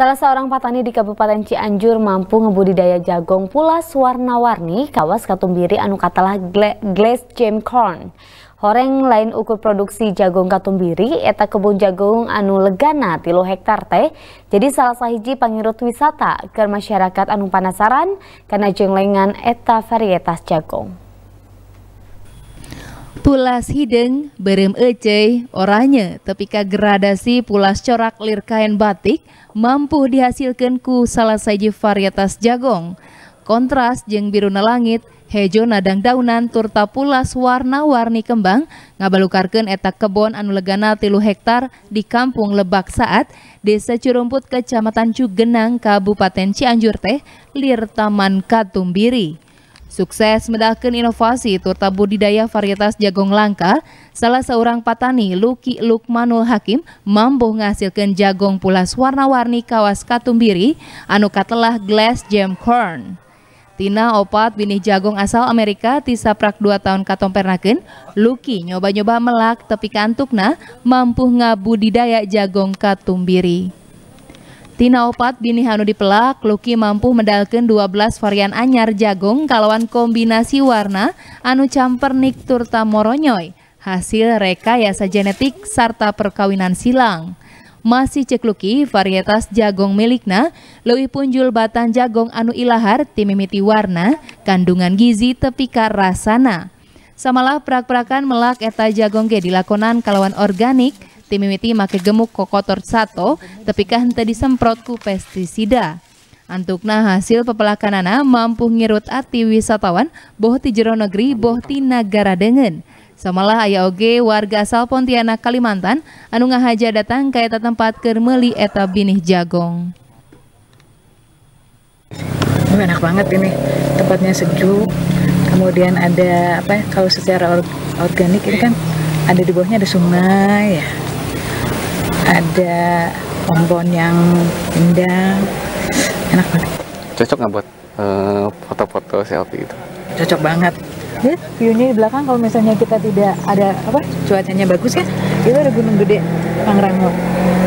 Salah seorang petani di Kabupaten Cianjur mampu ngebudidaya jagung pulas warna-warni kawas katumbiri anu katalah glass gem corn. Horeng lain ukur produksi jagung katumbiri eta kebun jagung anu legana tilo hektar teh jadi salah sahiji pangirut wisata ke masyarakat anu panasaran karena jenglengan eta varietas jagung. Pulas hideng berem ece, oranye tepika gradasi pulas corak lir kain batik mampu dihasilkan ku salah saji varietas jagong. Kontras jeng biru langit, hejo nadang daunan turta pulas warna-warni kembang ngabalukarkan etak kebon anu legana tilu hektar di kampung Lebak Saat, Desa Curumput Kecamatan Cugenang, Kabupaten Cianjur teh, lir Taman Katumbiri. Sukses mendahkan inovasi turta budidaya varietas jagung langka, salah seorang patani Luki Lukmanul Hakim mampu menghasilkan jagung pulas warna-warni kawas katumbiri anu katelah glass jam corn. Tina opat binih jagung asal Amerika tisaprak dua tahun pernakin, Luki nyoba-nyoba melak tepi kantukna mampu ngabudidaya jagung katumbiri. Tina opat bini Hanu dipelak, Lucky mampu mendalken 12 varian anyar jagung kalawan kombinasi warna anu camper nikturta moronyoy, hasil rekayasa genetik serta perkawinan silang. Masih cek Lucky, varietas jagung milikna, lebih punjul batang jagung anu ilahar timimiti warna, kandungan gizi tepika rasana. Samalah prak-prakan melak eta jagung ge dilakonan kalawan organik, timimiti make gemuk kokotor sato tapi kan tadi disemprot ku pestisida. Antukna hasil pepelakanana mampu ngirut ati wisatawan boh ti jero negeri boh ti negara dengen. Samalah ayah oge warga asal Pontianak Kalimantan anu ngahaja datang ke eta tempat kermeli eta binih jagong. ini enak banget ini tempatnya sejuk. Kemudian ada apa ya, kalau secara organik ini kan ada di bawahnya ada sungai ya ada bonbon yang indah enak banget cocok nggak buat eh, foto-foto uh, selfie itu cocok banget lihat viewnya di belakang kalau misalnya kita tidak ada apa cuacanya bagus ya itu ada gunung gede Pangrango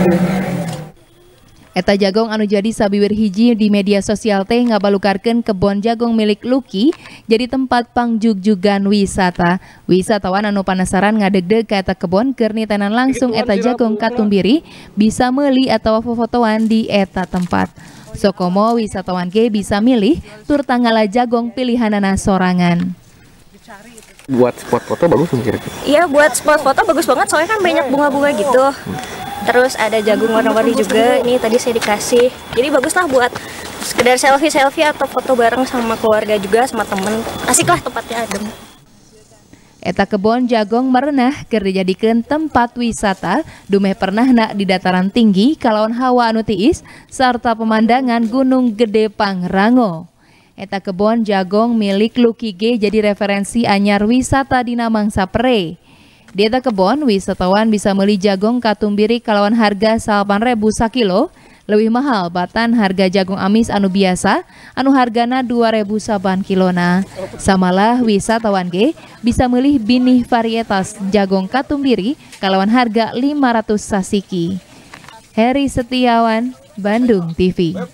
viewnya Eta jagong anu jadi sabiwir hiji di media sosial teh ngabalukarkan kebon jagong milik Luki jadi tempat pangjugjugan wisata. Wisatawan anu penasaran nggak ke eta kebon kerni tenan langsung eta jagong katumbiri bisa meli atau fotoan di eta tempat. Sokomo wisatawan ke bisa milih tur tanggala jagong pilihanana sorangan buat spot foto bagus mungkin? Iya buat spot foto bagus banget soalnya kan banyak bunga-bunga gitu terus ada jagung warna-warni juga ini tadi saya dikasih jadi baguslah buat sekedar selfie-selfie atau foto bareng sama keluarga juga sama temen Asiklah tempatnya adem Eta kebon jagong merenah ker tempat wisata dumeh nak di dataran tinggi kalau hawa anu tiis serta pemandangan Gunung Gede Pangrango. Eta kebon jagong milik Lucky G jadi referensi anyar wisata di Namang Sapre. Di Kebon, wisatawan bisa beli jagung katumbiri kalawan harga 8000 sakilo, lebih mahal batan harga jagung amis anu biasa, anu hargana 2000 saban kilona. Samalah wisatawan G bisa milih binih varietas jagung katumbiri kalawan harga 500 sasiki. Heri Setiawan, Bandung TV.